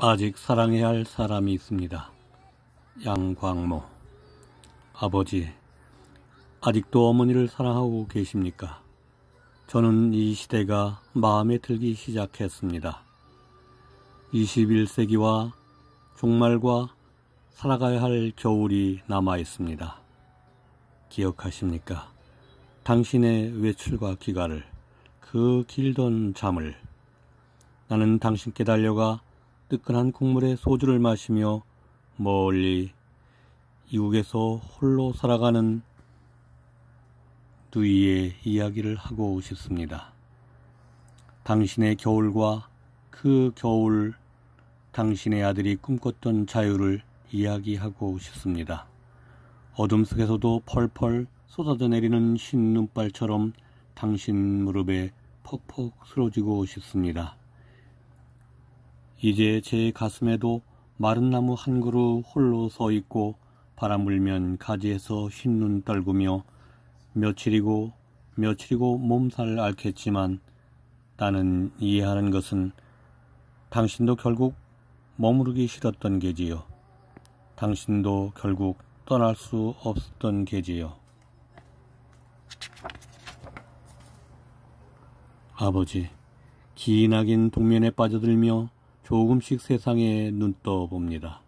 아직 사랑해야 할 사람이 있습니다. 양광모 아버지, 아직도 어머니를 사랑하고 계십니까? 저는 이 시대가 마음에 들기 시작했습니다. 21세기와 종말과 살아가야 할 겨울이 남아 있습니다. 기억하십니까? 당신의 외출과 귀가를, 그 길던 잠을, 나는 당신께 달려가 뜨끈한 국물에 소주를 마시며 멀리 이국에서 홀로 살아가는 누이의 이야기를 하고 싶습니다. 당신의 겨울과 그 겨울 당신의 아들이 꿈꿨던 자유를 이야기하고 싶습니다. 어둠 속에서도 펄펄 쏟아져 내리는 흰 눈발처럼 당신 무릎에 퍽퍽 쓰러지고 싶습니다. 이제 제 가슴에도 마른 나무 한 그루 홀로 서 있고 바람 불면 가지에서 흰 눈 떨구며 며칠이고 며칠이고 몸살 앓겠지만 나는 이해하는 것은 당신도 결국 머무르기 싫었던 게지요. 당신도 결국 떠날 수 없었던 게지요. 아버지, 기인하긴 동면에 빠져들며 조금씩 세상에 눈떠봅니다.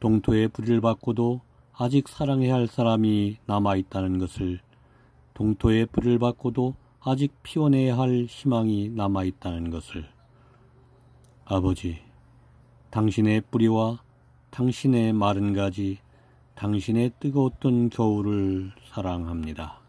동토의 불을 받고도 아직 사랑해야 할 사람이 남아있다는 것을 동토의 불을 받고도 아직 피워내야 할 희망이 남아있다는 것을 아버지 당신의 뿌리와 당신의 마른 가지 당신의 뜨거웠던 겨울을 사랑합니다.